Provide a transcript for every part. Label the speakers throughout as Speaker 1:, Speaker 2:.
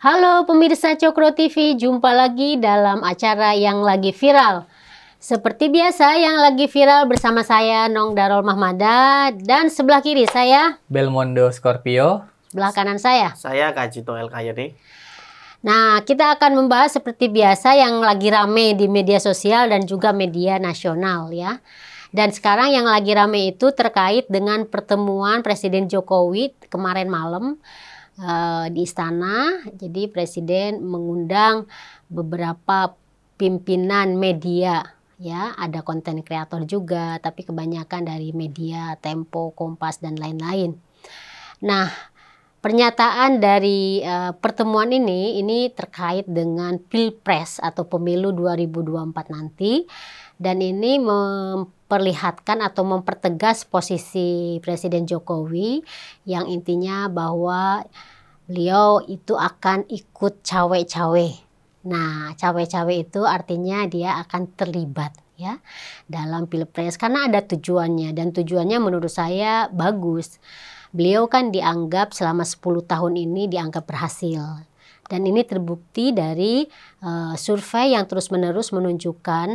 Speaker 1: Halo pemirsa Cokro TV, jumpa lagi dalam acara yang lagi viral. Seperti biasa yang lagi viral bersama saya Nong Darul Mahmada dan sebelah kiri saya
Speaker 2: Belmondo Scorpio.
Speaker 1: Sebelah kanan saya.
Speaker 2: Saya Kajito El Kayani.
Speaker 1: Nah, kita akan membahas seperti biasa yang lagi rame di media sosial dan juga media nasional ya. Dan sekarang yang lagi rame itu terkait dengan pertemuan Presiden Jokowi kemarin malam Eh, di istana. Jadi presiden mengundang beberapa pimpinan media ya ada konten kreator juga tapi kebanyakan dari media Tempo, Kompas dan lain-lain. Nah, pernyataan dari uh, pertemuan ini ini terkait dengan Pilpres atau Pemilu 2024 nanti dan ini mem memperlihatkan atau mempertegas posisi Presiden Jokowi yang intinya bahwa beliau itu akan ikut cawe-cawe. Nah, cawe-cawe itu artinya dia akan terlibat ya dalam pilpres karena ada tujuannya dan tujuannya menurut saya bagus. Beliau kan dianggap selama 10 tahun ini dianggap berhasil dan ini terbukti dari uh, survei yang terus-menerus menunjukkan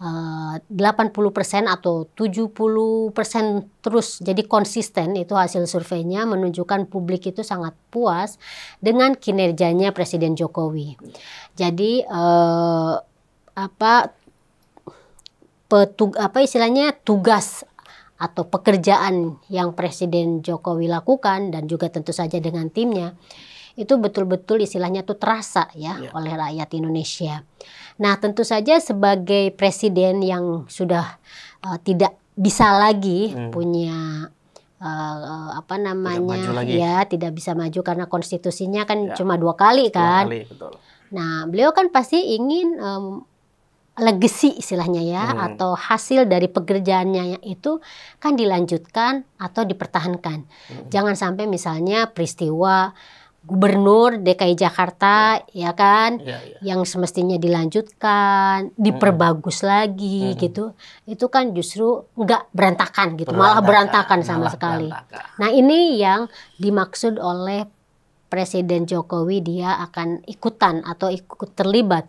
Speaker 1: eh, uh, 80% atau 70% terus jadi konsisten itu hasil surveinya menunjukkan publik itu sangat puas dengan kinerjanya Presiden Jokowi. Jadi uh, apa petug apa istilahnya tugas atau pekerjaan yang Presiden Jokowi lakukan dan juga tentu saja dengan timnya itu betul-betul istilahnya tuh terasa ya, ya oleh rakyat Indonesia. Nah, tentu saja sebagai presiden yang sudah uh, tidak bisa lagi hmm. punya uh, apa namanya tidak ya tidak bisa maju karena konstitusinya kan ya. cuma dua kali kan. Dua kali, betul. Nah, beliau kan pasti ingin um, legacy istilahnya ya hmm. atau hasil dari pekerjaannya itu kan dilanjutkan atau dipertahankan. Hmm. Jangan sampai misalnya peristiwa gubernur DKI Jakarta ya, ya kan ya, ya. yang semestinya dilanjutkan diperbagus hmm. lagi hmm. gitu itu kan justru nggak berantakan gitu berantakan, malah berantakan sama malah sekali berantakan. nah ini yang dimaksud oleh Presiden Jokowi dia akan ikutan atau ikut terlibat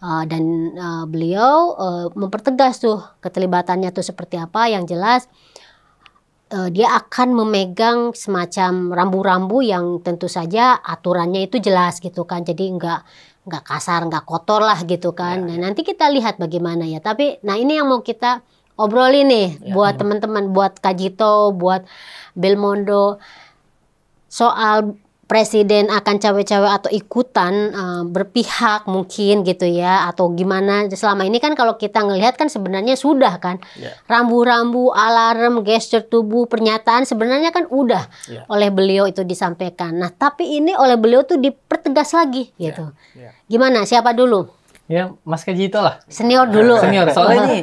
Speaker 1: uh, dan uh, beliau uh, mempertegas tuh keterlibatannya tuh seperti apa yang jelas uh, uh, dia akan memegang semacam rambu-rambu yang tentu saja aturannya itu jelas gitu kan. Jadi nggak nggak kasar, nggak kotor lah gitu kan. Ya. Nah ya. nanti kita lihat bagaimana ya. Tapi nah ini yang mau kita obrolin nih ya, buat teman-teman, buat Kajito, buat Belmondo soal presiden akan cawe-cawe atau ikutan uh, berpihak mungkin gitu ya atau gimana selama ini kan kalau kita ngelihat kan sebenarnya sudah kan ya. rambu-rambu yeah. alarm gesture tubuh pernyataan sebenarnya kan udah yeah. oleh beliau itu disampaikan nah tapi ini oleh beliau tuh dipertegas lagi ya, gitu yeah. Yeah. gimana siapa dulu
Speaker 2: ya Mas Kajito lah senior dulu eh, senior ya? soalnya ini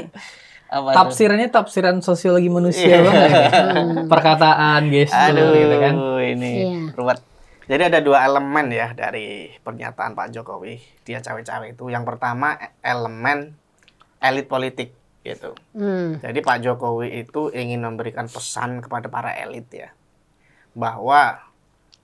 Speaker 2: apa tafsirannya tafsiran sosiologi manusia yeah. banget ya. Hmm. perkataan gestur Aduh, gitu kan ini yeah.
Speaker 3: ruwet jadi ada dua elemen ya dari pernyataan Pak Jokowi dia cawe-cawe itu. Yang pertama elemen elit politik gitu. Hmm. Jadi Pak Jokowi itu ingin memberikan pesan kepada para elit ya bahwa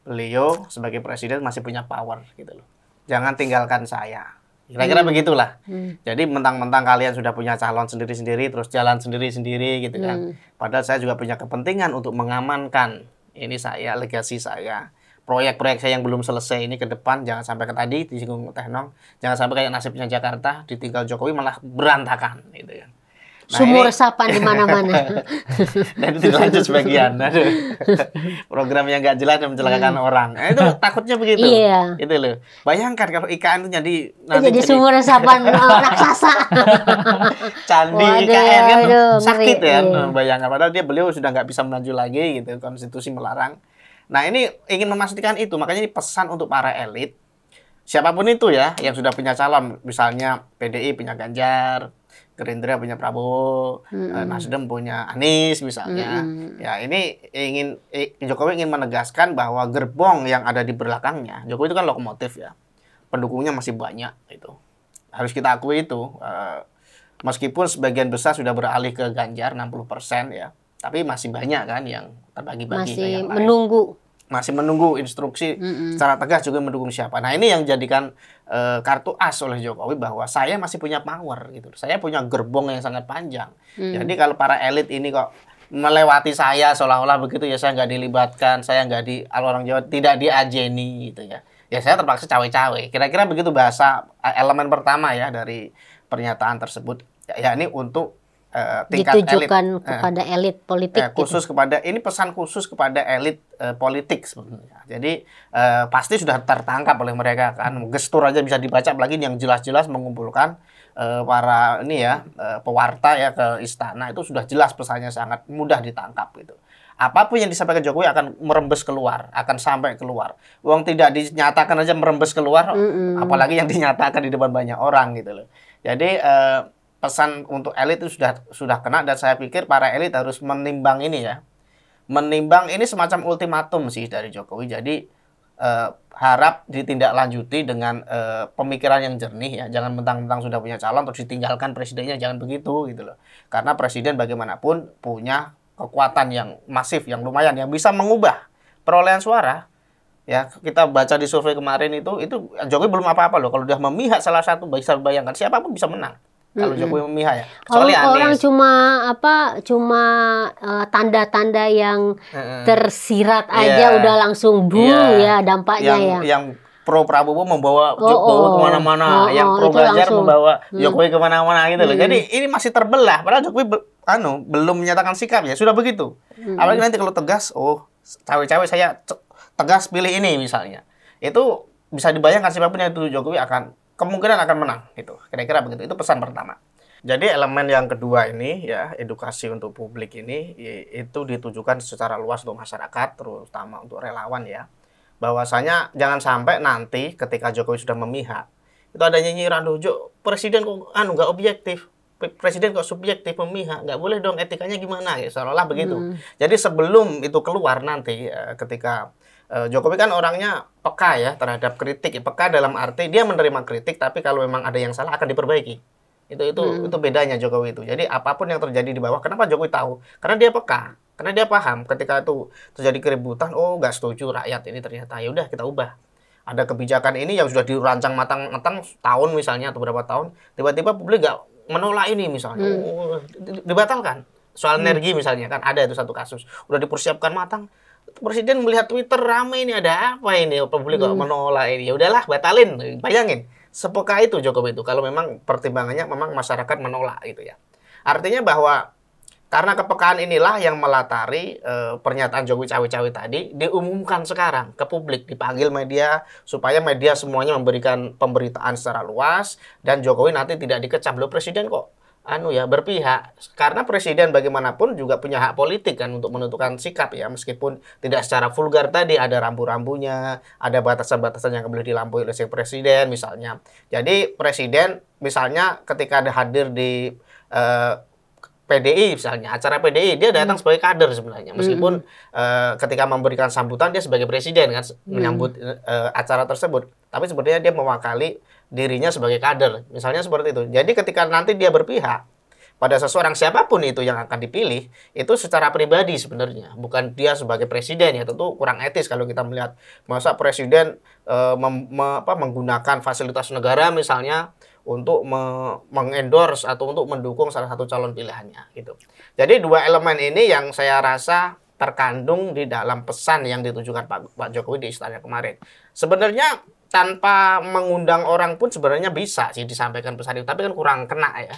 Speaker 3: beliau sebagai presiden masih punya power gitu loh. Jangan tinggalkan saya. Kira-kira hmm. begitulah. Hmm. Jadi mentang-mentang kalian sudah punya calon sendiri-sendiri, terus jalan sendiri-sendiri gitu kan. Hmm. Padahal saya juga punya kepentingan untuk mengamankan ini saya, legasi saya proyek-proyek saya yang belum selesai ini ke depan jangan sampai ke tadi disinggung Tehnong jangan sampai kayak nasibnya Jakarta ditinggal Jokowi malah berantakan gitu ya nah, sumur resapan di mana-mana dan itu lanjut sebagian Nanti program yang gak jelas dan mencelakakan hmm. orang nah, itu takutnya begitu iya. itu loh bayangkan kalau IKN itu jadi nanti jadi, jadi sumur resapan oh, raksasa candi waduh, IKN kan waduh, sakit ya iya. bayangkan padahal dia beliau sudah nggak bisa maju lagi gitu konstitusi melarang Nah ini ingin memastikan itu, makanya ini pesan untuk para elit, siapapun itu ya, yang sudah punya calon, misalnya PDI punya Ganjar, Gerindra punya Prabowo, mm-hmm. Nasdem punya Anies misalnya. Mm-hmm. Ya ini ingin eh, Jokowi ingin menegaskan bahwa gerbong yang ada di belakangnya, Jokowi itu kan lokomotif ya, pendukungnya masih banyak itu. Harus kita akui itu. Uh, meskipun sebagian besar sudah beralih ke Ganjar 60% ya, tapi masih banyak kan yang terbagi-bagi masih yang menunggu masih menunggu instruksi mm-hmm. secara tegas juga mendukung siapa. Nah ini yang jadikan e, kartu as oleh Jokowi bahwa saya masih punya power gitu. Saya punya gerbong yang sangat panjang. Mm. Jadi kalau para elit ini kok melewati saya seolah-olah begitu ya saya nggak dilibatkan, saya nggak di orang Jawa tidak diajeni gitu ya. Ya saya terpaksa cawe-cawe. Kira-kira begitu bahasa eh, elemen pertama ya dari pernyataan tersebut. Ya, ya ini untuk Eh, tingkat ditujukan elit, eh, kepada
Speaker 1: elit politik uh, khusus
Speaker 3: gitu. kepada ini pesan khusus kepada elit uh, politik sebenarnya jadi uh, pasti sudah tertangkap oleh mereka kan gestur aja bisa dibaca lagi yang jelas-jelas mengumpulkan uh, para ini ya uh, pewarta ya ke istana itu sudah jelas pesannya sangat mudah ditangkap gitu apapun yang disampaikan Jokowi akan merembes keluar, akan sampai keluar. Uang tidak dinyatakan aja merembes keluar, mm -mm. apalagi yang dinyatakan di depan banyak orang gitu loh. Jadi uh, pesan untuk elit itu sudah sudah kena dan saya pikir para elit harus menimbang ini ya. Menimbang ini semacam ultimatum sih dari Jokowi. Jadi eh, harap ditindaklanjuti dengan eh, pemikiran yang jernih ya. Jangan mentang-mentang sudah punya calon terus ditinggalkan presidennya jangan begitu gitu loh. Karena presiden bagaimanapun punya kekuatan yang masif yang lumayan yang bisa mengubah perolehan suara ya kita baca di survei kemarin itu itu Jokowi belum apa-apa loh kalau udah memihak salah satu bisa bayangkan siapapun bisa menang kalau mm -hmm. Jokowi memihak ya. Kecuali Kalau orang
Speaker 1: cuma apa cuma eh, tanda-tanda uh, yang mm -hmm. tersirat iya. aja udah langsung iya. bu yeah. ya dampaknya yang,
Speaker 3: ya. Yang pro Prabowo membawa oh, Jokowi oh, kemana-mana, oh, yang oh, pro Ganjar membawa hmm. Jokowi kemana-mana gitu loh. Hmm. Jadi ini masih terbelah. Padahal Jokowi be, anu belum menyatakan sikap ya sudah begitu. Hmm. Apalagi nanti kalau tegas, oh cawe-cawe saya tegas pilih ini misalnya, itu bisa dibayangkan siapapun yang itu Jokowi akan kemungkinan akan menang itu kira-kira begitu itu pesan pertama jadi elemen yang kedua ini ya edukasi untuk publik ini itu ditujukan secara luas untuk masyarakat terutama untuk relawan ya bahwasanya jangan sampai nanti ketika Jokowi sudah memihak itu ada nyinyiran dojo presiden kok anu nggak objektif presiden kok subjektif memihak nggak boleh dong etikanya gimana ya seolah-olah begitu hmm. jadi sebelum itu keluar nanti eh, ketika Eh, Jokowi kan orangnya peka ya terhadap kritik, ya, peka dalam arti dia menerima kritik tapi kalau memang ada yang salah akan diperbaiki. Itu itu hmm. itu bedanya Jokowi itu. Jadi apapun yang terjadi di bawah, kenapa Jokowi tahu? Karena dia peka, karena dia paham ketika itu terjadi keributan, oh nggak setuju rakyat ini ternyata ya udah kita ubah. Ada kebijakan ini yang sudah dirancang matang-matang tahun misalnya atau berapa tahun, tiba-tiba publik gak menolak ini misalnya, hmm. oh, dibatalkan. Soal hmm. energi misalnya kan ada itu satu kasus, udah dipersiapkan matang, presiden melihat Twitter rame ini ada apa ini publik kok hmm. menolak ini ya udahlah batalin bayangin sepeka itu Jokowi itu kalau memang pertimbangannya memang masyarakat menolak gitu ya artinya bahwa karena kepekaan inilah yang melatari e, pernyataan Jokowi cawe-cawe tadi diumumkan sekarang ke publik dipanggil media supaya media semuanya memberikan pemberitaan secara luas dan Jokowi nanti tidak dikecam loh presiden kok anu ya berpihak karena presiden bagaimanapun juga punya hak politik kan untuk menentukan sikap ya meskipun tidak secara vulgar tadi ada rambu-rambunya ada batasan-batasan yang boleh dilampaui oleh si presiden misalnya jadi presiden misalnya ketika ada hadir di uh, eh, PDI misalnya acara PDI dia hmm. datang hmm. sebagai kader sebenarnya meskipun hmm. uh, ketika memberikan sambutan dia sebagai presiden kan hmm. menyambut uh, acara tersebut tapi sebenarnya dia mewakili dirinya sebagai kader. Misalnya seperti itu. Jadi ketika nanti dia berpihak pada seseorang siapapun itu yang akan dipilih, itu secara pribadi sebenarnya, bukan dia sebagai presiden ya. Tentu kurang etis kalau kita melihat masa presiden e, mem, me, apa, menggunakan fasilitas negara misalnya untuk me, mengendorse atau untuk mendukung salah satu calon pilihannya gitu. Jadi dua elemen ini yang saya rasa terkandung di dalam pesan yang ditujukan Pak, Pak Jokowi di istana kemarin. Sebenarnya tanpa mengundang orang pun sebenarnya bisa sih disampaikan pesan itu, tapi kan kurang kena ya.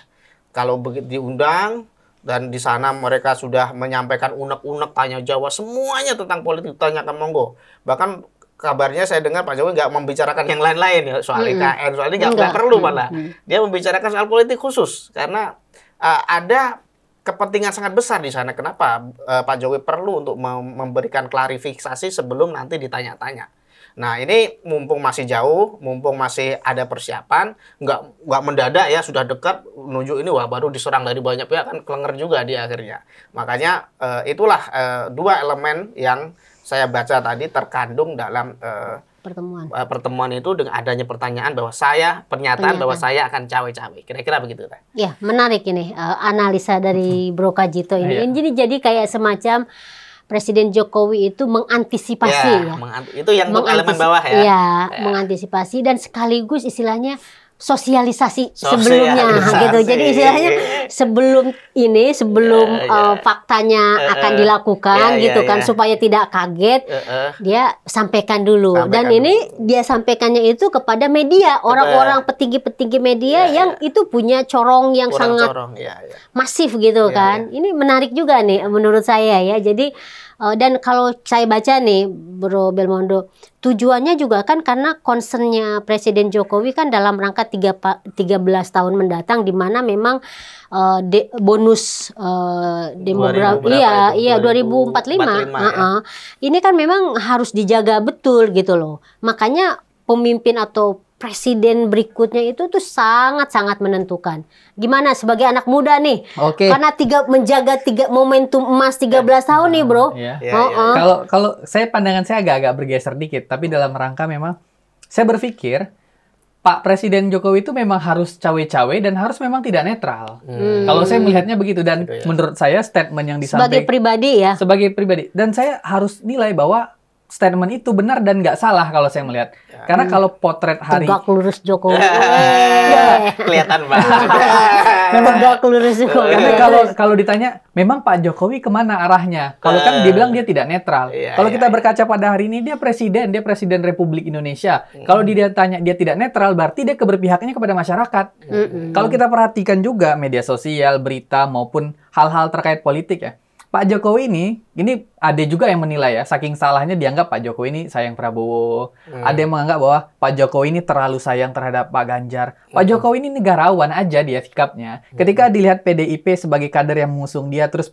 Speaker 3: Kalau begitu diundang dan di sana mereka sudah menyampaikan unek-unek tanya Jawa semuanya tentang politik tanya ke monggo. Bahkan kabarnya saya dengar Pak Jokowi nggak membicarakan yang lain-lain ya soal IKN, mm -hmm. soal ini nggak perlu malah. -hmm. Dia membicarakan soal politik khusus karena uh, ada kepentingan sangat besar di sana. Kenapa uh, Pak Jokowi perlu untuk memberikan klarifikasi sebelum nanti ditanya-tanya? Nah ini mumpung masih jauh, mumpung masih ada persiapan, nggak nggak mendadak ya sudah dekat menuju ini wah baru diserang dari banyak pihak kan kelenger juga di akhirnya. Makanya uh, itulah uh, dua elemen yang saya baca tadi terkandung dalam uh, pertemuan. Uh, pertemuan itu dengan adanya pertanyaan bahwa saya pernyataan, pernyataan. bahwa saya akan cawe-cawe. Kira-kira begitu, kan
Speaker 1: Ya, menarik ini uh, analisa dari hmm. Bro Kajito ini. Iya. Jadi jadi kayak semacam Presiden Jokowi itu mengantisipasi ya, ya. Mengant
Speaker 3: itu yang elemen bawah ya. ya. ya
Speaker 1: mengantisipasi dan sekaligus istilahnya sosialisasi, sosialisasi sebelumnya gitu. Jadi istilahnya ya, ya. sebelum ini sebelum ya, ya. Uh, faktanya uh, akan eh. dilakukan ya, ya gitu ya, kan ya. supaya tidak kaget uh, uh. dia sampaikan dulu. Sampaikan Dan dulu. ini dia sampaikannya itu kepada media, orang-orang petinggi-petinggi media ya, yang ya. itu punya corong yang Kurang sangat corong. Ya, ya. masif gitu ya, kan. Ya. Ini menarik juga nih menurut saya ya. Jadi Uh, dan kalau saya baca nih Bro Belmondo, tujuannya juga kan karena concernnya Presiden Jokowi kan dalam rangka 3, 13 tahun mendatang di mana memang uh, de, bonus eh, uh, demografi iya iya 2045, 2045 uh -uh. Ya. ini kan memang harus dijaga betul gitu loh. Makanya pemimpin atau presiden berikutnya itu tuh sangat-sangat menentukan. Gimana sebagai anak muda nih? Okay. Karena tiga menjaga tiga momentum emas 13 yeah. tahun nih, Bro. Iya. Iya, iya, iya. Kalau
Speaker 2: kalau saya pandangan saya agak-agak bergeser dikit, tapi dalam rangka memang saya berpikir Pak Presiden Jokowi itu memang harus cawe-cawe dan harus memang tidak netral.
Speaker 1: Hmm. Kalau saya melihatnya
Speaker 2: begitu dan gitu ya. menurut saya statement yang disampaikan sebagai pribadi ya. Sebagai pribadi dan saya harus nilai bahwa statement itu benar dan nggak salah kalau saya melihat. Ya. Karena kalau potret hari tegak lurus Jokowi. ya. Kelihatan banget. Memang tegak lurus Jokowi. Karena kalau kalau ditanya, memang Pak Jokowi kemana arahnya? Kalau kan eh. dia bilang dia tidak netral. Ya, kalau ya, kita iya. berkaca pada hari ini, dia presiden, dia presiden Republik Indonesia. Hmm. Kalau dia tanya dia tidak netral, berarti dia keberpihakannya kepada masyarakat. Hmm. Kalau kita perhatikan juga media sosial, berita maupun hal-hal terkait politik ya Pak Jokowi ini, ini ada juga yang menilai ya, saking salahnya dianggap Pak Jokowi ini sayang Prabowo. Hmm. Ada yang menganggap bahwa Pak Jokowi ini terlalu sayang terhadap Pak Ganjar. Hmm. Pak Jokowi ini negarawan aja dia sikapnya. Hmm. Ketika dilihat PDIP sebagai kader yang mengusung dia, terus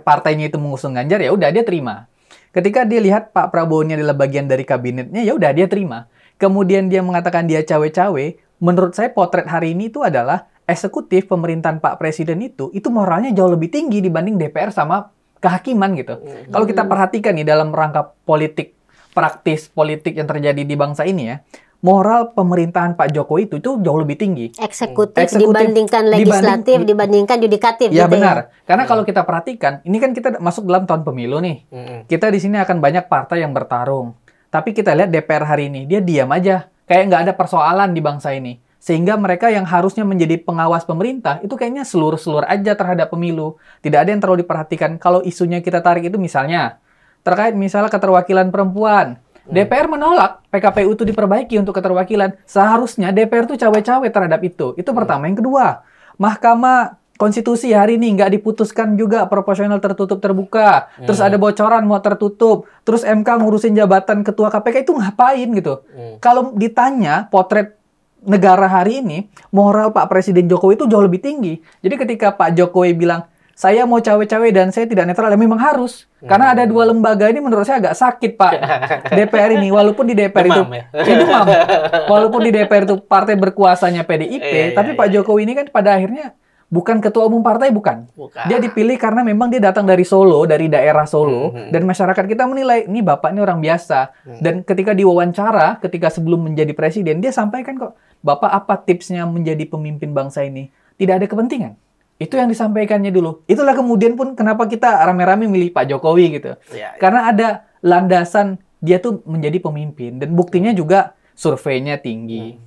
Speaker 2: partainya itu mengusung Ganjar, ya udah dia terima. Ketika dilihat Pak Prabowo-nya adalah bagian dari kabinetnya, ya udah dia terima. Kemudian dia mengatakan dia cawe-cawe. Menurut saya potret hari ini itu adalah eksekutif pemerintahan Pak Presiden itu, itu moralnya jauh lebih tinggi dibanding DPR sama kehakiman gitu. Hmm. Kalau kita perhatikan nih dalam rangka politik praktis politik yang terjadi di bangsa ini ya, moral pemerintahan Pak Jokowi itu itu jauh lebih tinggi. Eksekutif, Eksekutif dibandingkan legislatif, dibanding,
Speaker 1: dibandingkan yudikatif. Ya gitu ya. benar.
Speaker 2: Ya? Karena hmm. kalau mm-hmm. kita perhatikan, ini kan kita masuk dalam tahun pemilu nih. Hmm. Kita di sini akan banyak partai yang bertarung. Tapi kita lihat DPR hari ini, dia diam aja. Kayak nggak ada persoalan di bangsa ini. Sehingga mereka yang harusnya menjadi pengawas pemerintah itu kayaknya seluruh-seluruh aja terhadap pemilu. Tidak ada yang terlalu diperhatikan kalau isunya kita tarik itu misalnya terkait misalnya keterwakilan perempuan. Hmm. DPR menolak PKPU itu diperbaiki untuk keterwakilan. Seharusnya DPR itu cawe-cawe terhadap itu. Itu hmm. pertama. Yang kedua, Mahkamah Konstitusi hari ini nggak diputuskan juga proporsional tertutup terbuka. Hmm. Terus ada bocoran mau tertutup. Terus MK ngurusin jabatan ketua KPK itu ngapain gitu. Kalau ditanya potret negara hari ini, moral Pak Presiden Jokowi itu jauh lebih tinggi. Jadi ketika Pak Jokowi bilang, saya mau cawe-cawe dan saya tidak netral, ya memang harus. Karena ada dua hmm. lembaga ini menurut saya agak sakit, Pak. DPR ini, walaupun di DPR demam, itu... Ya? Ya, demam. Walaupun di DPR itu partai berkuasanya PDIP, e, iya, iya, tapi Pak iya, Jokowi ini kan pada akhirnya bukan ketua umum partai bukan. bukan. Dia dipilih karena memang dia datang dari Solo, dari daerah Solo mm-hmm. dan masyarakat kita menilai ini bapak ini orang biasa. Mm. Dan ketika diwawancara, ketika sebelum menjadi presiden dia sampaikan kok, "Bapak apa tipsnya menjadi pemimpin bangsa ini?" Tidak ada kepentingan. Itu yang disampaikannya dulu. Itulah kemudian pun kenapa kita rame-rame milih Pak Jokowi gitu. Yeah, yeah. Karena ada landasan dia tuh menjadi pemimpin dan buktinya juga surveinya tinggi. Hmm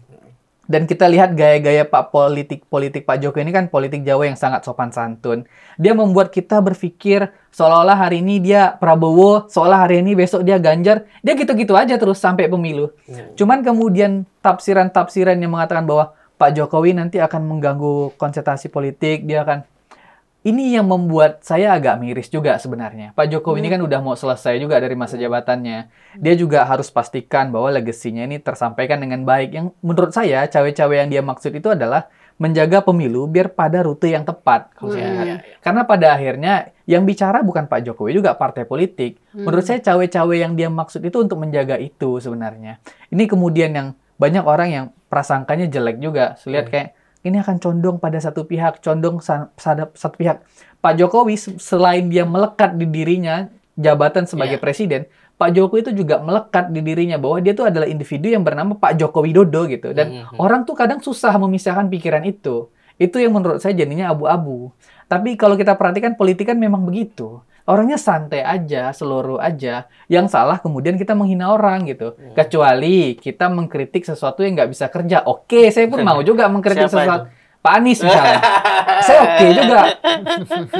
Speaker 2: dan kita lihat gaya-gaya Pak politik politik Pak Jokowi ini kan politik Jawa yang sangat sopan santun. Dia membuat kita berpikir seolah-olah hari ini dia Prabowo, seolah hari ini besok dia Ganjar. Dia gitu-gitu aja terus sampai pemilu. Hmm. Cuman kemudian tafsiran-tafsiran yang mengatakan bahwa Pak Jokowi nanti akan mengganggu konsentrasi politik, dia akan ini yang membuat saya agak miris juga sebenarnya. Pak Jokowi hmm. ini kan udah mau selesai juga dari masa iya. jabatannya. Dia juga harus pastikan bahwa legasinya ini tersampaikan dengan baik. Yang menurut saya cawe-cawe yang dia maksud itu adalah menjaga pemilu biar pada rute yang tepat. Kalau oh, saya iya, iya. Karena pada akhirnya yang bicara bukan Pak Jokowi juga partai politik. Hmm. Menurut saya cawe-cawe yang dia maksud itu untuk menjaga itu sebenarnya. Ini kemudian yang banyak orang yang prasangkanya jelek juga. Lihat kayak ini akan condong pada satu pihak, condong pada satu pihak. Pak Jokowi selain dia melekat di dirinya jabatan sebagai yeah. presiden, Pak Jokowi itu juga melekat di dirinya bahwa dia itu adalah individu yang bernama Pak Jokowi Dodo gitu. Dan mm -hmm. orang tuh kadang susah memisahkan pikiran itu. Itu yang menurut saya jadinya abu-abu. Tapi kalau kita perhatikan politik kan memang begitu orangnya santai aja, seluruh aja. Yang salah kemudian kita menghina orang gitu. Hmm. Kecuali kita mengkritik sesuatu yang nggak bisa kerja. Oke, saya pun mau juga mengkritik Siapa sesuatu. Itu? Pak Anies misalnya. saya oke okay juga.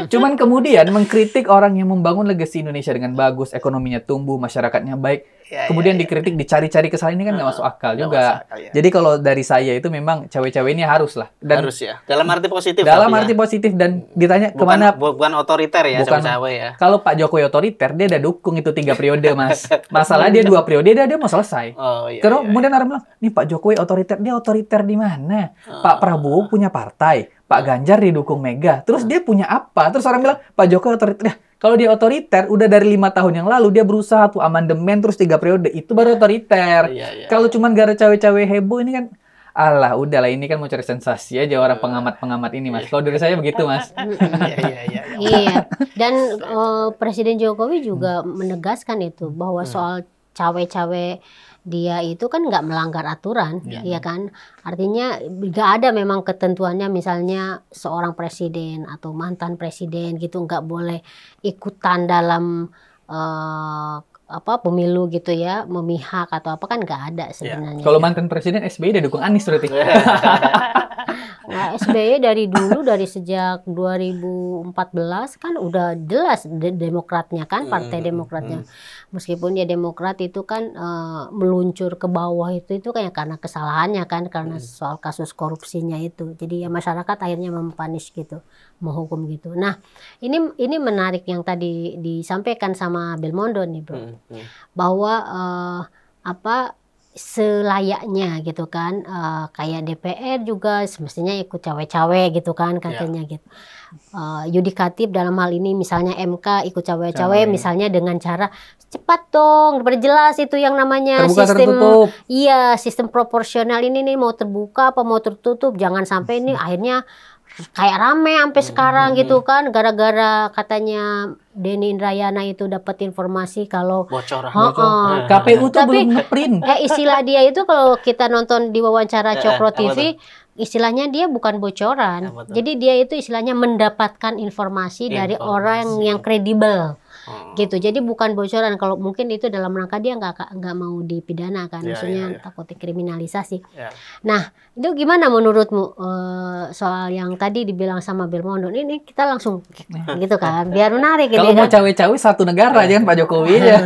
Speaker 2: Cuman kemudian mengkritik orang yang membangun legasi Indonesia dengan bagus, ekonominya tumbuh, masyarakatnya baik. Ya, ya, kemudian ya, ya. dikritik dicari-cari kesalahan ini kan nggak nah, masuk akal juga. Masuk akal, ya. Jadi kalau dari saya itu memang cewek-cewek ini harus lah. Dan harus ya.
Speaker 3: Dalam arti positif.
Speaker 2: Dalam arti ya. positif dan ditanya bukan, kemana? Bukan otoriter ya bukan, cewek ya. Kalau Pak Jokowi otoriter dia udah dukung itu tiga periode mas. Masalah dia dua periode dia dia mau selesai. Oh, iya, Karena iya, kemudian iya. orang bilang, nih Pak Jokowi otoriter dia otoriter di mana? Oh. Pak Prabowo punya partai, Pak Ganjar didukung Mega. Terus dia punya apa? Terus orang bilang Pak Jokowi otoriter. Ya, kalau dia otoriter, udah dari lima tahun yang lalu dia berusaha tuh amandemen terus tiga periode itu baru otoriter. Yeah, yeah, Kalau iya. cuma gara cawe-cawe heboh ini kan Alah, udahlah ini kan mau cari sensasi aja orang eh, pengamat-pengamat ini, Mas. Iya. Kalau dari saya begitu, Mas. Iya, iya, iya,
Speaker 1: iya. Iya. Dan uh, Presiden Jokowi juga hmm. menegaskan itu bahwa hmm. soal cawe-cawe dia itu kan nggak melanggar aturan, ya, ya kan? Artinya nggak ada memang ketentuannya misalnya seorang presiden atau mantan presiden gitu nggak boleh ikutan dalam uh, apa pemilu gitu ya memihak atau apa kan nggak ada iya. sebenarnya. Ya. Kalau
Speaker 2: mantan presiden SBY udah dukung Anies berarti. Iya.
Speaker 1: nah, SBY dari dulu dari sejak 2014 kan udah jelas demokratnya kan hmm, partai hmm, demokratnya. Hmm. Meskipun ya demokrat itu kan e, meluncur ke bawah itu itu kayak karena kesalahannya kan karena soal kasus korupsinya itu. Jadi ya masyarakat akhirnya mempanis gitu menghukum gitu. Nah, ini ini menarik yang tadi disampaikan sama Belmondo nih, Bro. Hmm, hmm. Bahwa uh, apa selayaknya gitu kan uh, kayak DPR juga semestinya ikut cawe-cawe gitu kan ya. katanya yeah. gitu uh, eh, yudikatif dalam hal ini misalnya MK ikut cawe-cawe misalnya dengan cara cepat dong berjelas itu yang namanya terbuka, sistem tertutup. iya sistem proporsional ini nih mau terbuka apa mau tertutup jangan sampai ini hmm. akhirnya kayak rame sampai sekarang hmm. gitu kan gara-gara katanya Denny Indrayana itu dapat informasi kalau
Speaker 2: bocoran oh, KPU tuh tapi, belum ngeprint. Eh istilah
Speaker 1: dia itu kalau kita nonton di wawancara eh, Cokro eh, TV istilahnya dia bukan bocoran. eh, Jadi dia itu istilahnya mendapatkan informasi, informasi. dari orang yang kredibel. Hmm. Gitu. Jadi bukan bocoran kalau mungkin itu dalam rangka dia nggak nggak mau dipidana kan, yeah, maksudnya yeah, yeah. takut dikriminalisasi. Yeah. Nah, itu gimana menurutmu uh, soal yang tadi dibilang sama Belmondo ini kita langsung gitu kan, biar menarik gitu. Kalau kan. mau kan?
Speaker 2: cawe-cawe satu negara jangan ya. ya,
Speaker 1: Pak Jokowi ya.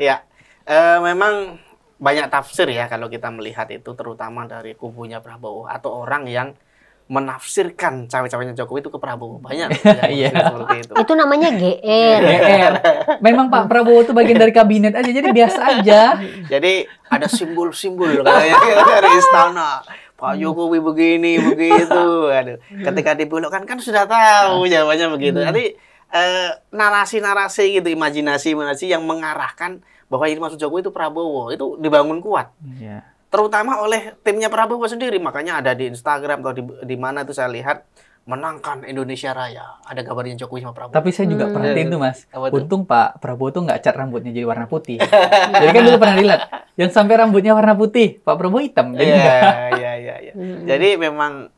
Speaker 3: Iya. Uh, memang banyak tafsir ya kalau kita melihat itu terutama dari kubunya Prabowo atau orang yang menafsirkan cawe-cawenya Jokowi itu ke Prabowo banyak iya. seperti
Speaker 2: itu. Itu namanya GR. GR. Memang Pak Prabowo itu bagian dari kabinet aja jadi biasa aja.
Speaker 3: jadi ada simbol-simbol dari istana. Pak hmm. Jokowi begini begitu. Aduh, ketika dibelokkan kan sudah tahu ah. jawabannya begitu. Nanti hmm. eh, narasi-narasi eh, gitu, imajinasi-imajinasi yang mengarahkan bahwa ini masuk Jokowi itu Prabowo itu dibangun kuat. Iya terutama oleh timnya Prabowo sendiri makanya ada di Instagram atau di, di mana itu saya lihat menangkan Indonesia Raya ada gambarnya Jokowi sama Prabowo
Speaker 2: tapi saya juga hmm. perhatiin tuh mas Apa untung Pak Prabowo tuh nggak cat rambutnya jadi warna putih jadi kan dulu pernah dilihat yang sampai rambutnya warna putih Pak Prabowo hitam iya, jadi yeah,
Speaker 3: ya, ya, jadi memang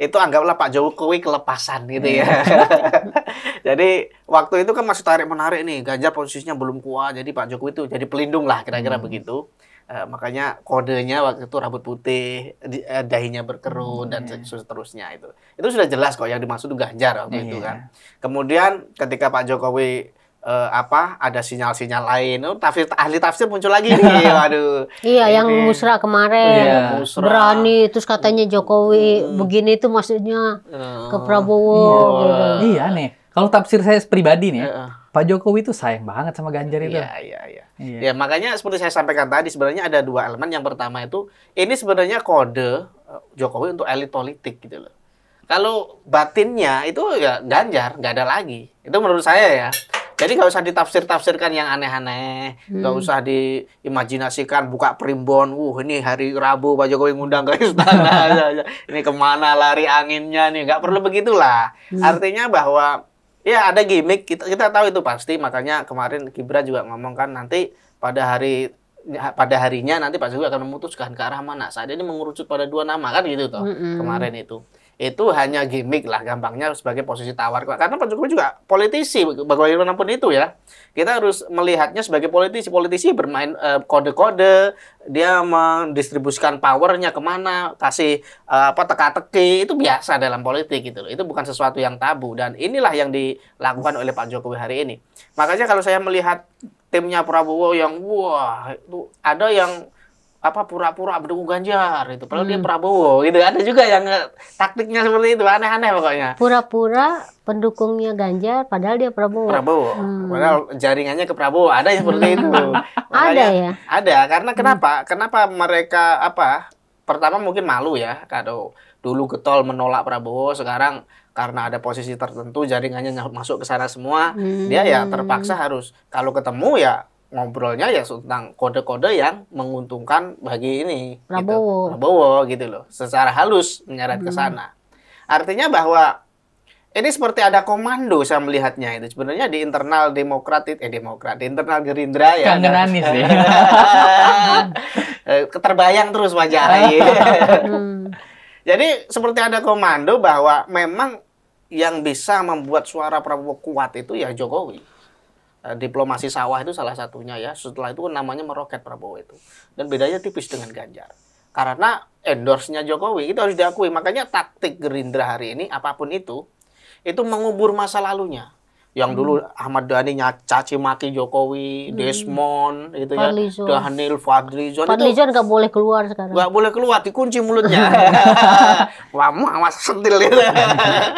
Speaker 3: itu anggaplah Pak Jokowi kelepasan gitu ya. Iya. jadi waktu itu kan masih tarik menarik nih, Ganjar posisinya belum kuat, jadi Pak Jokowi itu jadi pelindung lah kira-kira hmm. begitu. Eh, makanya kodenya waktu itu rambut putih, di, uh, dahinya berkerut hmm, dan yeah. seterusnya itu. Itu sudah jelas kok yang dimaksud Ganjar waktu yeah. itu kan. Kemudian ketika Pak Jokowi uh, apa ada sinyal-sinyal lain. Oh, tafsir ahli tafsir muncul lagi nih. Waduh. Iya, ini. yang
Speaker 1: musra kemarin. Yeah. musra. Berani terus katanya hmm. Jokowi hmm. begini itu maksudnya hmm. ke
Speaker 2: Prabowo. Iya, gitu. iya nih. Kalau tafsir saya pribadi nih, uh, uh. Pak Jokowi itu sayang banget sama Ganjar itu. Iya, iya, iya.
Speaker 3: Iya. Ya, makanya seperti saya sampaikan tadi sebenarnya ada dua elemen. Yang pertama itu ini sebenarnya kode eh, Jokowi untuk elit politik gitu loh. Kalau batinnya itu ya Ganjar, nggak ada lagi. Itu menurut saya ya. Jadi nggak usah ditafsir-tafsirkan yang aneh-aneh, hmm. nggak hmm. usah diimajinasikan buka primbon, Wuh ini hari Rabu Pak Jokowi ngundang ke istana, ini kemana lari anginnya nih, nggak perlu begitulah. Hmm. Artinya bahwa ya ada gimmick kita kita tahu itu pasti makanya kemarin Gibran juga ngomong kan nanti pada hari ya, pada harinya nanti Pak Jokowi akan memutuskan ke arah mana saat ini mengurucut pada dua nama kan gitu toh mm -hmm. kemarin itu itu hanya gimmick lah gampangnya sebagai posisi tawar karena Pak Jokowi juga politisi bagaimanapun itu ya kita harus melihatnya sebagai politisi politisi bermain eh, kode-kode uh, dia mendistribusikan powernya kemana kasih uh, apa teka-teki itu biasa dalam politik gitu loh itu bukan sesuatu yang tabu dan inilah yang dilakukan oleh Pak Jokowi hari ini makanya kalau saya melihat timnya Prabowo yang wah itu ada yang apa pura-pura mendukung Ganjar itu padahal hmm. dia Prabowo gitu ada juga yang eh, taktiknya seperti itu aneh-aneh pokoknya
Speaker 1: pura-pura pendukungnya Ganjar padahal dia Prabowo Prabowo hmm. padahal
Speaker 3: jaringannya ke Prabowo ada yang seperti itu ada ya ada karena hmm. kenapa hmm. kenapa mereka apa pertama mungkin malu ya kalau dulu getol menolak Prabowo sekarang karena ada posisi tertentu jaringannya masuk ke sana semua hmm. dia ya terpaksa harus kalau ketemu ya ngobrolnya ya tentang kode-kode yang menguntungkan bagi ini gitu. Prabowo. Gitu. Prabowo gitu loh. Secara halus menyeret hmm. ke sana. Artinya bahwa ini seperti ada komando saya melihatnya itu sebenarnya di internal demokrat eh demokrat di internal gerindra ya kangen Anies ya keterbayang eh, terus wajah Ahy hmm. jadi seperti ada komando bahwa memang yang bisa membuat suara Prabowo kuat itu ya Jokowi Eh, diplomasi sawah itu salah satunya ya. Setelah itu namanya meroket Prabowo itu. Dan bedanya tipis dengan Ganjar. Karena endorse-nya Jokowi itu harus diakui. Makanya taktik Gerindra hari ini apapun itu itu mengubur masa lalunya yang dulu hmm. Ahmad Dhani nyacaci maki Jokowi, hmm. Desmond, gitu ya, Dhanil Fadlizon. Fadlizon nggak boleh keluar sekarang. Nggak boleh keluar, dikunci mulutnya. Kamu awas sentil gitu.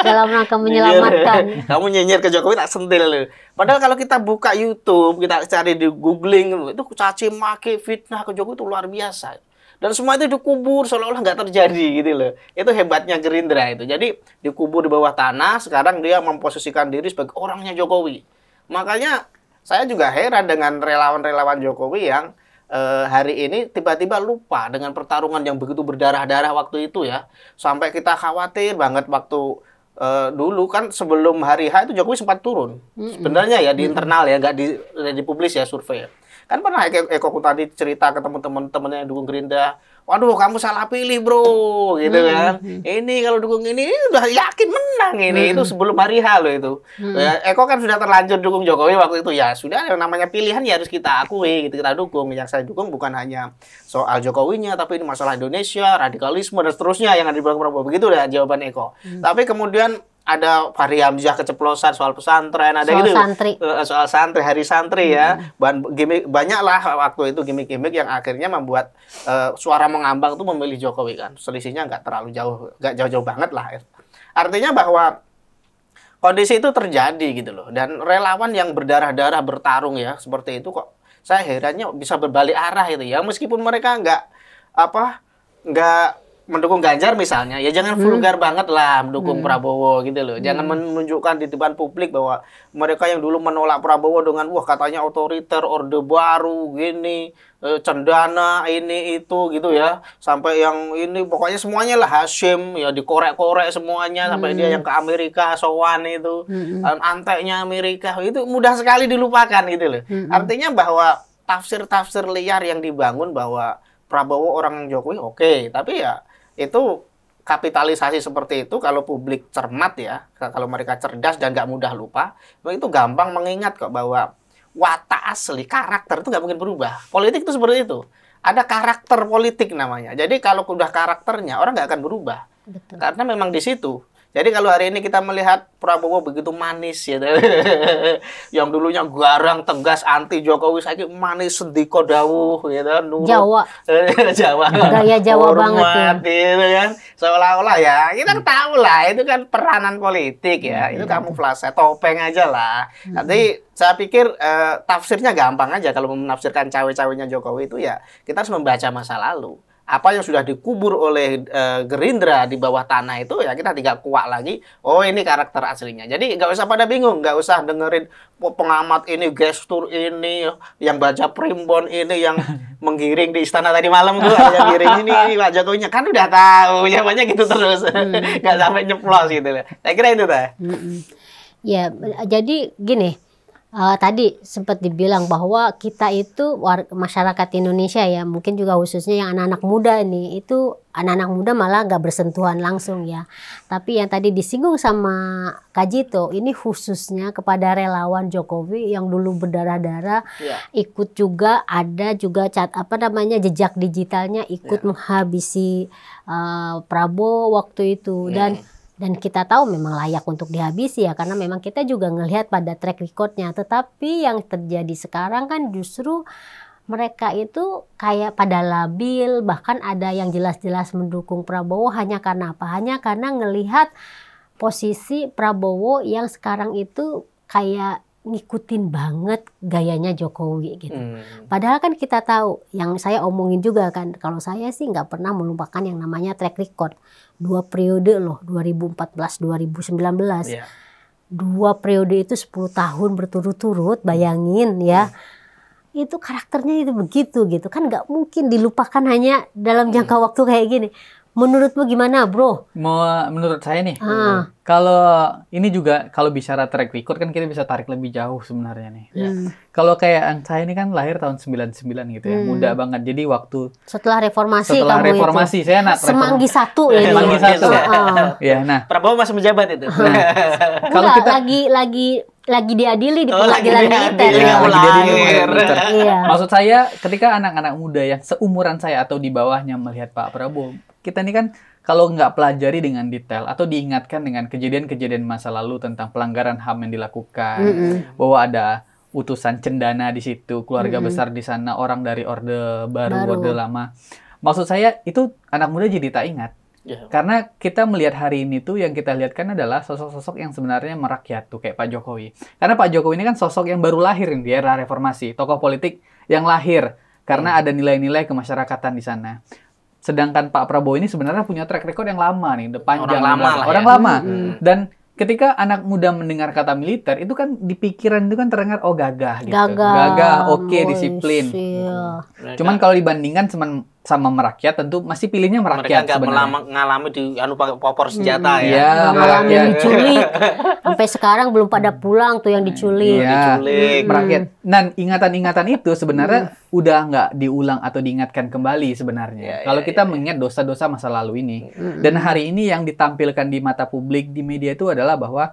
Speaker 3: Dalam rangka menyelamatkan. Kamu nyinyir ke Jokowi tak sentil. Padahal kalau kita buka YouTube, kita cari di googling, itu caci maki, fitnah ke Jokowi itu luar biasa dan semua itu dikubur seolah-olah nggak terjadi gitu loh itu hebatnya Gerindra itu jadi dikubur di bawah tanah sekarang dia memposisikan diri sebagai orangnya Jokowi makanya saya juga heran dengan relawan-relawan Jokowi yang eh, hari ini tiba-tiba lupa dengan pertarungan yang begitu berdarah-darah waktu itu ya sampai kita khawatir banget waktu Uh, dulu kan sebelum hari H itu Jokowi sempat turun. Mm -hmm. Sebenarnya ya di internal ya, nggak di, publis ya survei. Ya. Kan pernah Eko, Eko tadi cerita ke teman-teman-temannya dukung Gerindra, waduh kamu salah pilih bro, gitu hmm. kan. Hmm, hmm. Ini kalau dukung ini, ini udah yakin menang ini. Hmm. Itu sebelum hari H loh itu. Hmm. Ya, Eko kan sudah terlanjur dukung Jokowi waktu itu ya. Sudah yang namanya pilihan ya harus kita akui, gitu kita dukung. Yang saya dukung bukan hanya soal Jokowinya, tapi ini masalah Indonesia, radikalisme dan seterusnya yang ada di belakang Prabowo. Begitu ya jawaban Eko. Hmm. Tapi kemudian ada Fahri Hamzah keceplosan soal pesantren ada soal gitu santri. Eh, soal santri hari santri ya. hmm. ya Ban gimmick, banyaklah waktu itu gimmick-gimmick yang akhirnya membuat uh, suara mengambang tuh memilih Jokowi kan selisihnya nggak terlalu jauh nggak jauh-jauh banget lah artinya bahwa kondisi itu terjadi gitu loh dan relawan yang berdarah-darah bertarung ya seperti itu kok saya herannya bisa berbalik arah itu ya meskipun mereka nggak apa nggak mendukung Ganjar misalnya ya jangan hmm. vulgar banget lah mendukung hmm. Prabowo gitu loh. Jangan hmm. menunjukkan di depan publik bahwa mereka yang dulu menolak Prabowo dengan wah katanya otoriter, orde baru, gini, eh, cendana ini itu gitu ya. Sampai yang ini pokoknya semuanya lah Hashim ya dikorek-korek semuanya hmm. sampai dia hmm. yang ke Amerika sowan itu. Hmm. Anteknya Amerika itu mudah sekali dilupakan gitu loh. Hmm. Artinya bahwa tafsir-tafsir liar yang dibangun bahwa Prabowo orang Jokowi oke, okay. tapi ya itu kapitalisasi seperti itu kalau publik cermat ya, kalau mereka cerdas dan nggak mudah lupa, itu gampang mengingat kok bahwa watak asli, karakter itu nggak mungkin berubah. Politik itu seperti itu. Ada karakter politik namanya. Jadi kalau udah karakternya, orang nggak akan berubah. Betul. Karena memang di situ jadi kalau hari ini kita melihat Prabowo begitu manis ya, yang dulunya garang, tegas, anti Jokowi saking manis, sediko dawuh, gitu, nurut. Jawa, Jawa, gaya Jawa Hormat, banget ya. Gitu, kan. Seolah-olah ya, kita hmm. tahu lah, itu kan peranan politik ya, hmm. itu kamuflase, topeng aja lah. Nanti hmm. saya pikir eh, tafsirnya gampang aja kalau menafsirkan cawe-cawenya Jokowi itu ya, kita harus membaca masa lalu apa yang sudah dikubur oleh e, Gerindra di bawah tanah itu ya kita tidak kuat lagi oh ini karakter aslinya jadi nggak usah pada bingung nggak usah dengerin oh, pengamat ini gestur ini yang baca primbon ini yang menggiring di istana tadi malam tuh yang giring ini, ini Pak Jokowinya kan udah tahu nyamanya gitu terus hmm. nggak sampai nyeplos gitu lah saya kira itu dah hmm, hmm.
Speaker 1: ya jadi gini uh, tadi sempat dibilang bahwa kita itu masyarakat Indonesia ya mungkin juga khususnya yang anak-anak muda ini itu anak-anak muda malah nggak bersentuhan langsung ya tapi yang tadi disinggung sama Kajito ini khususnya kepada relawan Jokowi yang dulu berdarah-darah yeah. ikut juga ada juga cat apa namanya jejak digitalnya ikut yeah. menghabisi uh, Prabowo waktu itu iya. dan dan kita tahu memang layak untuk dihabisi ya karena memang kita juga ngelihat pada track recordnya tetapi yang terjadi sekarang kan justru mereka itu kayak pada labil bahkan ada yang jelas-jelas mendukung Prabowo hanya karena apa hanya karena ngelihat posisi Prabowo yang sekarang itu kayak ngikutin banget gayanya Jokowi gitu. Hmm. Padahal kan kita tahu, yang saya omongin juga kan, kalau saya sih nggak pernah melupakan yang namanya track record. Dua periode loh, 2014-2019. Yeah. Dua periode itu 10 tahun berturut-turut, bayangin ya. Hmm. Itu karakternya itu begitu gitu. Kan nggak mungkin dilupakan hanya dalam jangka hmm. waktu kayak gini. Menurutmu gimana, bro?
Speaker 2: Mau menurut saya nih, ah. kalau ini juga kalau bicara track record kan kita bisa tarik lebih jauh sebenarnya nih. Ya. Hmm. Ya. Kalau kayak saya ini kan lahir tahun 99 gitu ya, hmm. muda banget. Jadi waktu
Speaker 1: setelah reformasi setelah kamu reformasi itu. saya anak semanggi
Speaker 2: satu ya. Semanggi satu. ya, ya nah. Prabowo masih menjabat itu. Ah. Nah, kalau kita
Speaker 1: lagi lagi lagi diadili di oh, pengadilan oh, militer. Iya, lagi diadili
Speaker 2: Iya. Maksud saya ketika anak-anak muda yang seumuran saya atau di bawahnya melihat Pak Prabowo kita ini kan kalau nggak pelajari dengan detail atau diingatkan dengan kejadian-kejadian masa lalu tentang pelanggaran HAM yang dilakukan, mm -hmm. bahwa ada utusan cendana di situ, keluarga mm -hmm. besar di sana, orang dari orde baru, baru, orde lama. Maksud saya itu anak muda jadi tak ingat. Yeah. Karena kita melihat hari ini tuh yang kita lihat kan adalah sosok-sosok yang sebenarnya merakyat tuh kayak Pak Jokowi. Karena Pak Jokowi ini kan sosok yang baru lahir di era reformasi, tokoh politik yang lahir karena mm. ada nilai-nilai kemasyarakatan di sana. Sedangkan Pak Prabowo ini sebenarnya punya track record yang lama nih, udah panjang. Orang lama lah Orang ya. lama. Hmm. hmm. Dan ketika anak muda mendengar kata militer itu kan di pikiran itu kan terdengar oh gagah gitu. Gagah, gagah oke okay, disiplin. Cuman kalau dibandingkan cuman sama merakyat tentu masih pilihnya merakyat mereka sebenarnya.
Speaker 3: mengalami di anu pakai popor hmm, senjata hmm, ya. Iya, malah yang diculik.
Speaker 2: Sampai sekarang belum pada pulang tuh yang diculik. Iya, diculik. Merakyat. Dan hmm. ingatan-ingatan itu sebenarnya hmm. udah nggak diulang atau diingatkan kembali sebenarnya. Ya, Kalau ya, kita ya. mengingat dosa-dosa masa lalu ini. Dan hari ini yang ditampilkan di mata publik di media itu adalah bahwa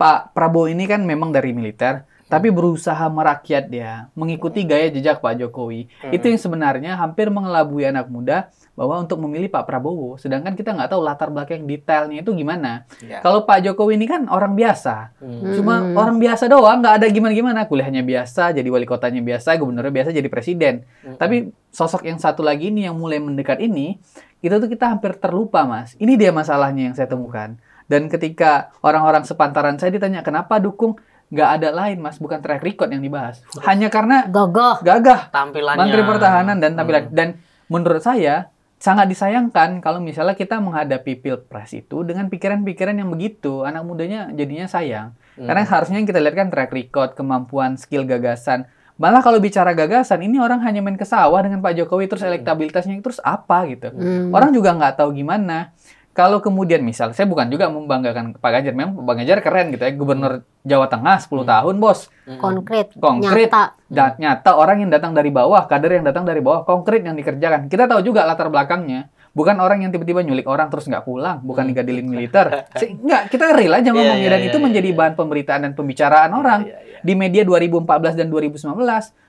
Speaker 2: Pak Prabowo ini kan memang dari militer tapi berusaha merakyat dia, mengikuti hmm. gaya jejak Pak Jokowi. Hmm. Itu yang sebenarnya hampir mengelabui anak muda bahwa untuk memilih Pak Prabowo, sedangkan kita nggak tahu latar belakang detailnya itu gimana. Ya. Kalau Pak Jokowi ini kan orang biasa, hmm. cuma hmm. orang biasa doang, nggak ada gimana-gimana. Kuliahnya biasa, jadi wali kotanya biasa, gubernurnya biasa, jadi presiden. Hmm. Tapi sosok yang satu lagi ini yang mulai mendekat ini, itu tuh kita hampir terlupa, mas. Ini dia masalahnya yang saya temukan. Dan ketika orang-orang sepantaran saya ditanya kenapa dukung nggak ada lain mas bukan track record yang dibahas hanya karena gagah gagah
Speaker 3: tampilannya menteri pertahanan
Speaker 2: dan tampilan hmm. dan menurut saya sangat disayangkan kalau misalnya kita menghadapi pilpres itu dengan pikiran-pikiran yang begitu anak mudanya jadinya sayang hmm. karena seharusnya yang kita lihat kan track record kemampuan skill gagasan malah kalau bicara gagasan ini orang hanya main ke sawah dengan Pak Jokowi terus elektabilitasnya terus apa gitu hmm. orang juga nggak tahu gimana kalau kemudian misal, saya bukan juga membanggakan Pak Ganjar, memang Pak Ganjar keren gitu ya, Gubernur Jawa Tengah 10 hmm. tahun bos. Hmm. Konkret, konkret, nyata. Dan nyata orang yang datang dari bawah, kader yang datang dari bawah, konkret yang dikerjakan. Kita tahu juga latar belakangnya bukan orang yang tiba-tiba nyulik orang terus nggak pulang, bukan hmm. digadilin militer. Nggak, kita real aja iya, ngomongnya yeah, yeah, dan yeah, itu iya, menjadi iya. bahan pemberitaan dan pembicaraan orang di media 2014 dan 2019.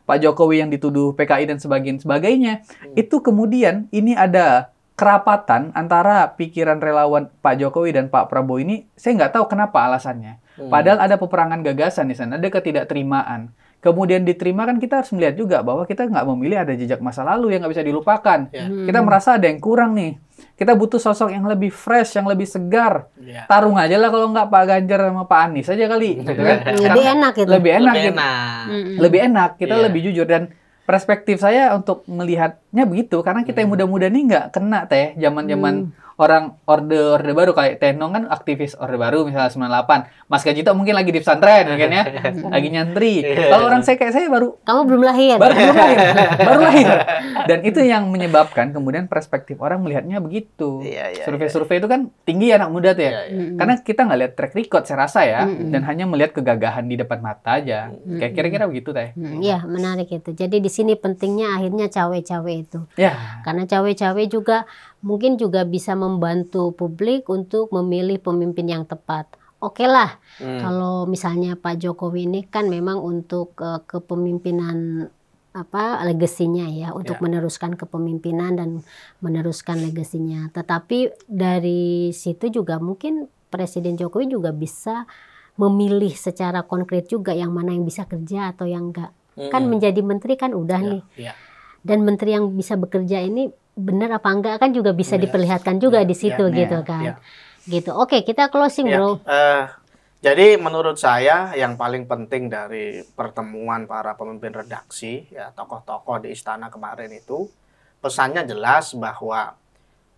Speaker 2: Pak Jokowi yang dituduh PKI dan sebagainya, sebagainya. Hmm. Itu kemudian ini ada kerapatan antara pikiran relawan Pak Jokowi dan Pak Prabowo ini saya nggak tahu kenapa alasannya. Hmm. Padahal ada peperangan gagasan di sana, ada ketidakterimaan. Kemudian diterima kan kita harus melihat juga bahwa kita nggak memilih ada jejak masa lalu yang nggak bisa dilupakan. Yeah. Hmm. Kita merasa ada yang kurang nih. Kita butuh sosok yang lebih fresh, yang lebih segar. Yeah. Tarung aja lah kalau nggak Pak Ganjar sama Pak Anies aja kali. Gitu kan? Lebih enak gitu. Lebih enak. Lebih gitu. enak. Hmm. Lebih enak. Kita yeah. lebih jujur dan perspektif saya untuk melihatnya begitu karena kita yang hmm. muda-muda nih nggak kena teh zaman-zaman hmm orang orde orde baru kayak Tenong kan aktivis orde baru misalnya 98 Mas Gajito mungkin lagi di pesantren mungkin ya lagi nyantri iya, iya, kalau iya. orang saya kayak saya baru kamu belum lahir baru belum lahir baru lahir dan itu yang menyebabkan kemudian perspektif orang melihatnya begitu survei-survei itu kan tinggi ya anak muda tuh ya karena kita nggak lihat track record saya rasa ya dan hanya melihat kegagahan di depan mata aja kayak kira-kira begitu teh iya
Speaker 1: menarik itu jadi di sini pentingnya akhirnya cawe-cawe itu ya. karena cawe-cawe juga mungkin juga bisa membantu publik untuk memilih pemimpin yang tepat. Oke okay lah, hmm. kalau misalnya Pak Jokowi ini kan memang untuk uh, kepemimpinan apa legasinya ya untuk yeah. meneruskan kepemimpinan dan meneruskan legasinya. Tetapi dari situ juga mungkin Presiden Jokowi juga bisa memilih secara konkret juga yang mana yang bisa kerja atau yang enggak. Kan -hmm. Kan menjadi menteri kan udah yeah. nih. Yeah. Dan menteri yang bisa bekerja ini benar apa enggak kan juga bisa yeah. diperlihatkan juga yeah. di situ yeah. gitu yeah. kan. Yeah. Gitu. Oke, okay, kita closing, yeah. Bro.
Speaker 3: Uh, jadi menurut saya yang paling penting dari pertemuan para pemimpin redaksi ya tokoh-tokoh di istana kemarin itu pesannya jelas bahwa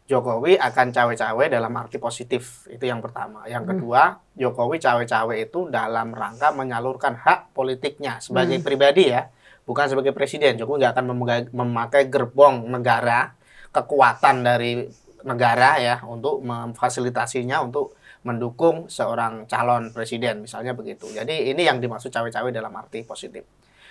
Speaker 3: Jokowi akan cawe-cawe dalam arti positif. Itu yang pertama. Yang hmm. kedua, Jokowi cawe-cawe itu dalam rangka menyalurkan hak politiknya sebagai hmm. pribadi ya, bukan sebagai presiden. Jokowi nggak akan memakai gerbong negara kekuatan dari negara ya untuk memfasilitasinya untuk mendukung seorang calon presiden misalnya begitu. Jadi ini yang dimaksud cawe-cawe dalam arti positif.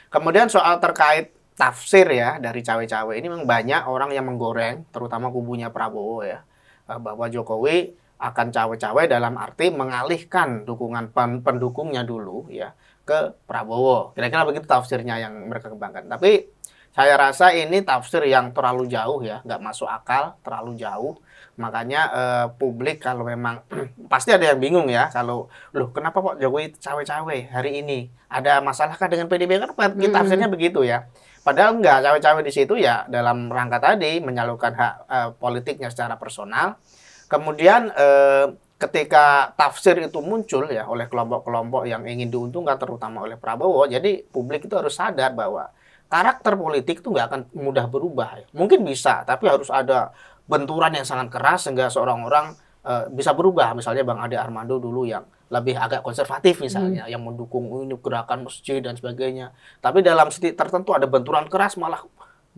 Speaker 3: Kemudian soal terkait tafsir ya dari cawe-cawe ini memang banyak orang yang menggoreng terutama kubunya Prabowo ya eh, bahwa Jokowi akan cawe-cawe dalam arti mengalihkan dukungan pen pendukungnya dulu ya ke Prabowo. Kira-kira begitu tafsirnya yang mereka kembangkan. Tapi saya rasa ini tafsir yang terlalu jauh ya, nggak masuk akal, terlalu jauh. Makanya eh, publik kalau memang pasti ada yang bingung ya, kalau loh kenapa kok Jokowi cawe-cawe hari ini? Ada masalahkah dengan PDB kan? Kita hmm tafsirnya begitu ya. Padahal nggak cawe-cawe di situ ya dalam rangka tadi menyalurkan hak eh, politiknya secara personal. Kemudian eh, ketika tafsir itu muncul ya oleh kelompok-kelompok yang ingin diuntungkan terutama oleh Prabowo, jadi publik itu harus sadar bahwa karakter politik itu nggak akan mudah berubah. Ya. Mungkin bisa, tapi harus ada benturan yang sangat keras sehingga seorang orang uh, bisa berubah. Misalnya Bang Ade Armando dulu yang lebih agak konservatif misalnya, hmm. yang mendukung ini gerakan masjid dan sebagainya. Tapi dalam titik tertentu ada benturan keras malah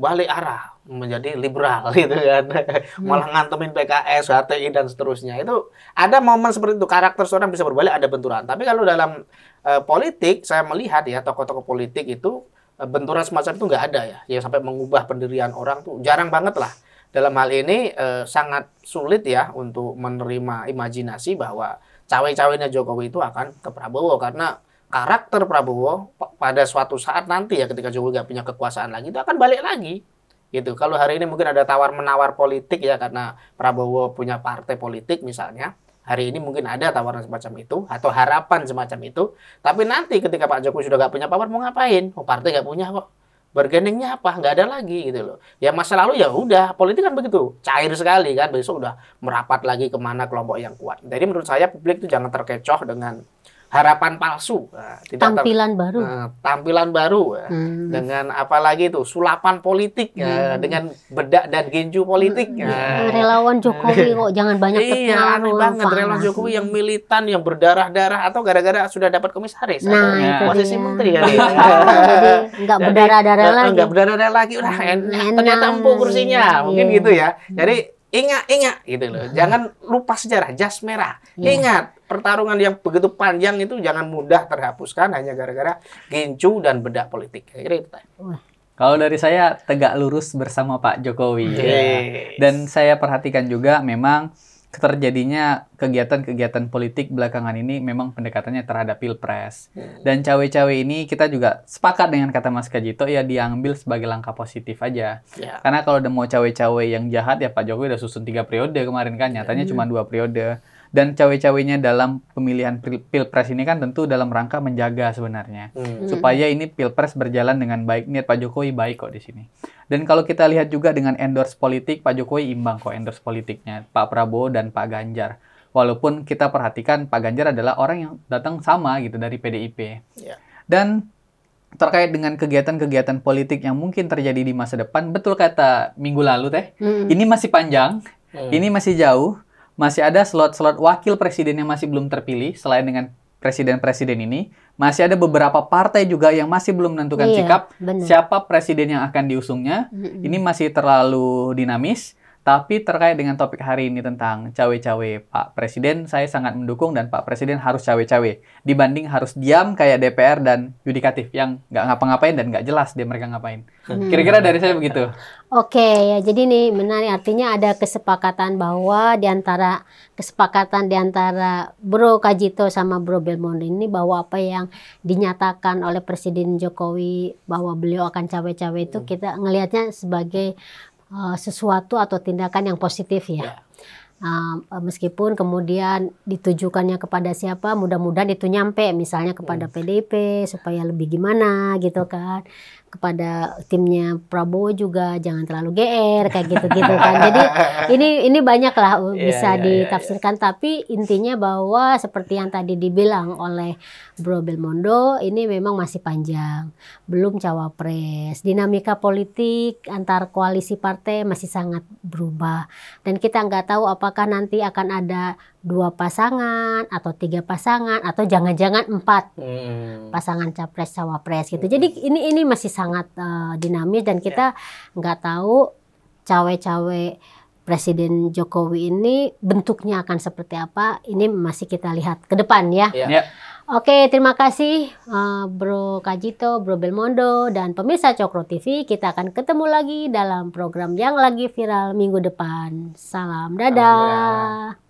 Speaker 3: balik arah menjadi liberal gitu kan hmm. malah ngantemin PKS, HTI dan seterusnya itu ada momen seperti itu karakter seorang bisa berbalik ada benturan tapi kalau dalam uh, politik saya melihat ya tokoh-tokoh politik itu Eh, benturan semacam itu nggak ada ya yang sampai mengubah pendirian orang tuh jarang banget lah dalam hal ini eh, sangat sulit ya untuk menerima imajinasi bahwa cawe-cawenya Jokowi itu akan ke Prabowo karena karakter Prabowo pada suatu saat nanti ya ketika Jokowi nggak punya kekuasaan lagi itu akan balik lagi gitu kalau hari ini mungkin ada tawar menawar politik ya karena Prabowo punya partai politik misalnya hari ini mungkin ada tawaran semacam itu atau harapan semacam itu. Tapi nanti ketika Pak Jokowi sudah nggak punya power mau ngapain? Oh, partai nggak punya kok. Bergeningnya apa? Nggak ada lagi gitu loh. Ya masa lalu ya udah, politik kan begitu. Cair sekali kan, besok udah merapat lagi kemana kelompok yang kuat. Jadi menurut saya publik itu jangan terkecoh dengan harapan palsu. Nah, tidak tampilan baru. Nah, tampilan baru nah, hmm. dengan apalagi itu sulapan politik nah, hmm. ya, dengan bedak dan genju politik. Hmm. ya. Relawan
Speaker 1: Jokowi kok jangan banyak Iya, aneh banget panas. relawan Jokowi
Speaker 3: yang militan yang berdarah-darah atau gara-gara sudah dapat komisaris nah, atau posisi menteri kan ya. eh, nggak berdarah-darah lagi. Enggak berdarah-darah lagi udah ternyata empuk kursinya, mungkin iya. gitu ya. Jadi ingat ingat
Speaker 2: gitu loh. Hmm. Jangan
Speaker 3: lupa sejarah jas merah. hmm. Ingat pertarungan yang begitu panjang itu jangan mudah terhapuskan hanya gara-gara gincu dan bedak politik. Jadi gitu,
Speaker 2: Kalau dari saya tegak lurus bersama Pak Jokowi. Yes. Ya. Dan saya perhatikan juga memang terjadinya kegiatan-kegiatan politik belakangan ini memang pendekatannya terhadap pilpres hmm. dan cawe-cawe ini kita juga sepakat dengan kata Mas Kajito ya diambil sebagai langkah positif aja yeah. karena kalau udah mau cawe-cawe yang jahat ya Pak Jokowi udah susun tiga periode kemarin kan nyatanya yeah. Hmm. cuma dua periode dan cawe-cawenya dalam pemilihan pilpres ini kan tentu dalam rangka menjaga sebenarnya hmm. supaya ini pilpres berjalan dengan baik niat Pak Jokowi baik kok di sini dan kalau kita lihat juga dengan endorse politik Pak Jokowi imbang kok endorse politiknya Pak Prabowo dan Pak Ganjar walaupun kita perhatikan Pak Ganjar adalah orang yang datang sama gitu dari PDIP yeah. dan terkait dengan kegiatan-kegiatan politik yang mungkin terjadi di masa depan betul kata minggu lalu teh hmm. ini masih panjang hmm. ini masih jauh masih ada slot-slot wakil presiden yang masih belum terpilih selain dengan presiden-presiden ini masih ada beberapa partai juga yang masih belum menentukan iya, sikap bener. siapa presiden yang akan diusungnya. Mm -hmm. Ini masih terlalu dinamis tapi terkait dengan topik hari ini tentang cawe-cawe Pak Presiden, saya sangat mendukung dan Pak Presiden harus cawe-cawe. Dibanding harus diam kayak DPR dan yudikatif yang nggak ngapa-ngapain dan nggak jelas dia mereka ngapain. Hmm. Kira-kira dari saya begitu.
Speaker 1: Oke, ya jadi nih menarik. Artinya ada kesepakatan bahwa di antara kesepakatan di antara Bro Kajito sama Bro Belmondo ini bahwa apa yang dinyatakan oleh Presiden Jokowi bahwa beliau akan cawe-cawe itu hmm. kita ngelihatnya sebagai uh, sesuatu atau tindakan yang positif ya. ya. Uh, meskipun kemudian ditujukannya kepada siapa, mudah-mudahan itu nyampe misalnya kepada hmm. PDIP supaya lebih gimana gitu kan kepada timnya Prabowo juga jangan terlalu GR kayak gitu-gitu kan. Jadi ini ini banyak lah iya, bisa yeah, yeah, ditafsirkan yeah, yeah. tapi intinya bahwa seperti yang tadi dibilang oleh Bro Belmondo ini memang masih panjang. Belum cawapres. Dinamika politik antar koalisi partai masih sangat berubah dan kita nggak tahu apakah nanti akan ada dua pasangan atau tiga pasangan atau jangan-jangan empat hmm. pasangan capres cawapres gitu. Hmm. Jadi ini ini masih sangat uh, dinamis dan kita ya. nggak yeah. tahu cawe-cawe Presiden Jokowi ini bentuknya akan seperti apa. Ini masih kita lihat ke depan ya. Yeah. Yeah. Oke, terima kasih uh, Bro Kajito, Bro Belmondo, dan pemirsa Cokro TV. Kita akan ketemu lagi dalam program yang lagi viral minggu depan. Salam dadah. Salam dadah.